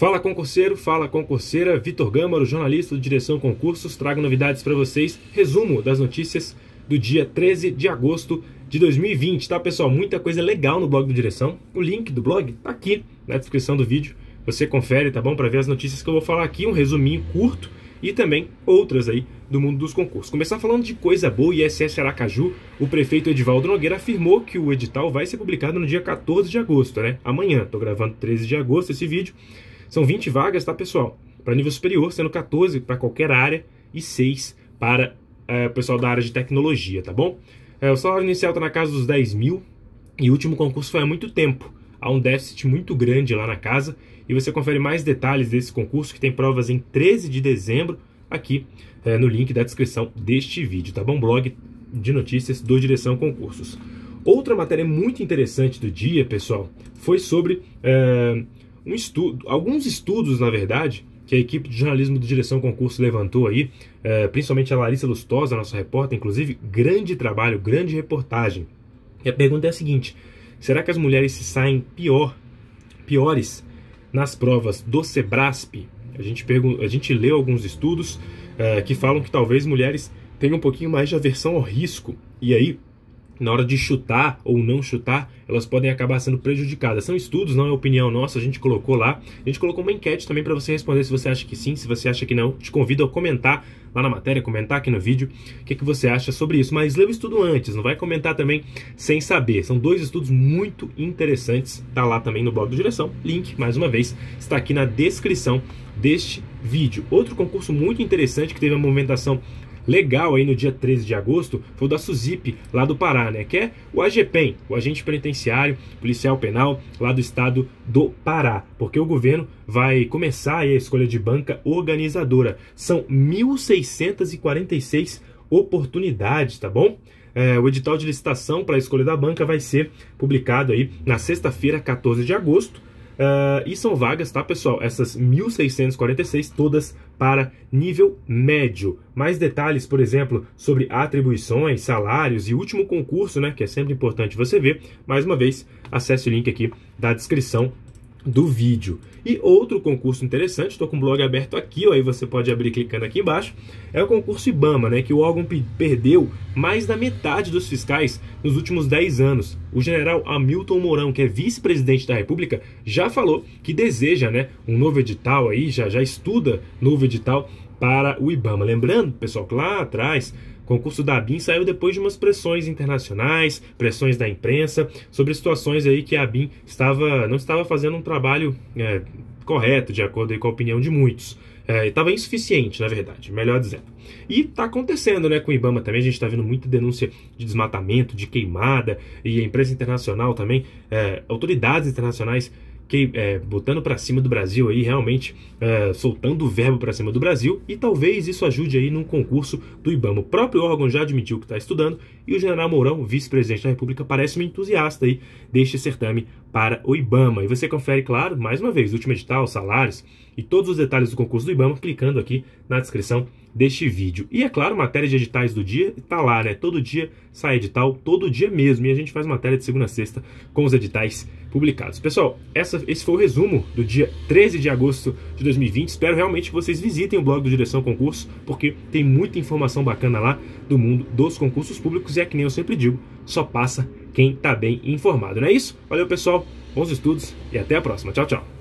Fala concurseiro, fala concurseira, Vitor Gâmaro, jornalista do Direção Concursos, trago novidades para vocês, resumo das notícias do dia 13 de agosto de 2020, tá pessoal? Muita coisa legal no blog do Direção, o link do blog tá aqui na descrição do vídeo, você confere, tá bom? Para ver as notícias que eu vou falar aqui, um resuminho curto e também outras aí do mundo dos concursos. Começar falando de coisa boa, ISS Aracaju, o prefeito Edivaldo Nogueira afirmou que o edital vai ser publicado no dia 14 de agosto, né? Amanhã, tô gravando 13 de agosto esse vídeo, são 20 vagas, tá, pessoal? Para nível superior, sendo 14 para qualquer área e 6 para é, o pessoal da área de tecnologia, tá bom? É, o salário inicial está na casa dos 10 mil e o último concurso foi há muito tempo. Há um déficit muito grande lá na casa e você confere mais detalhes desse concurso que tem provas em 13 de dezembro aqui é, no link da descrição deste vídeo, tá bom? Blog de notícias do Direção Concursos. Outra matéria muito interessante do dia, pessoal, foi sobre é, um estudo, alguns estudos, na verdade, que a equipe de jornalismo do Direção Concurso levantou aí, é, principalmente a Larissa Lustosa, nossa repórter, inclusive, grande trabalho, grande reportagem. E a pergunta é a seguinte: será que as mulheres se saem pior, piores nas provas do Sebrasp? A gente, a gente leu alguns estudos é, que falam que talvez mulheres tenham um pouquinho mais de aversão ao risco. E aí, na hora de chutar ou não chutar, elas podem acabar sendo prejudicadas. São estudos, não é opinião nossa, a gente colocou lá. A gente colocou uma enquete também para você responder se você acha que sim, se você acha que não. Te convido a comentar lá na matéria, comentar aqui no vídeo o que, é que você acha sobre isso. Mas lê o estudo antes, não vai comentar também sem saber. São dois estudos muito interessantes, tá lá também no blog do Direção. Link, mais uma vez, está aqui na descrição deste vídeo. Outro concurso muito interessante que teve uma movimentação legal aí no dia 13 de agosto foi o da SUSIP, lá do Pará, né? Que é o AGPEN, o agente penitenciário, policial penal, lá do estado do Pará. Porque o governo vai começar aí a escolha de banca organizadora. São 1.646 oportunidades, tá bom? É, o edital de licitação para a escolha da banca vai ser publicado aí na sexta-feira, 14 de agosto Uh, e são vagas, tá, pessoal? Essas 1.646, todas para nível médio. Mais detalhes, por exemplo, sobre atribuições, salários e último concurso, né? Que é sempre importante você ver. Mais uma vez, acesse o link aqui da descrição do vídeo. E outro concurso interessante, estou com o blog aberto aqui, ó, aí você pode abrir clicando aqui embaixo, é o concurso IBAMA, né, que o órgão perdeu mais da metade dos fiscais nos últimos 10 anos. O general Hamilton Mourão, que é vice-presidente da República, já falou que deseja né, um novo edital aí, já, já estuda novo edital para o IBAMA. Lembrando, pessoal, que lá atrás o concurso da BIM saiu depois de umas pressões internacionais, pressões da imprensa, sobre situações aí que a BIM estava, não estava fazendo um trabalho é, correto, de acordo com a opinião de muitos. Estava é, insuficiente, na verdade, melhor dizendo. E está acontecendo né, com o Ibama também, a gente está vendo muita denúncia de desmatamento, de queimada, e a imprensa internacional também, é, autoridades internacionais que, é, botando para cima do Brasil aí, realmente é, soltando o verbo para cima do Brasil, e talvez isso ajude aí num concurso do IBAMA. O próprio órgão já admitiu que está estudando, e o general Mourão, vice-presidente da República, parece um entusiasta aí deste certame para o IBAMA. E você confere, claro, mais uma vez, o último edital, salários e todos os detalhes do concurso do IBAMA clicando aqui na descrição deste vídeo. E é claro, matéria de editais do dia tá lá, né? Todo dia sai edital, todo dia mesmo. E a gente faz matéria de segunda a sexta com os editais publicados. Pessoal, essa, esse foi o resumo do dia 13 de agosto de 2020. Espero realmente que vocês visitem o blog do Direção Concurso, porque tem muita informação bacana lá do mundo dos concursos públicos. E é que nem eu sempre digo, só passa quem tá bem informado, não é isso? Valeu, pessoal, bons estudos e até a próxima. Tchau, tchau.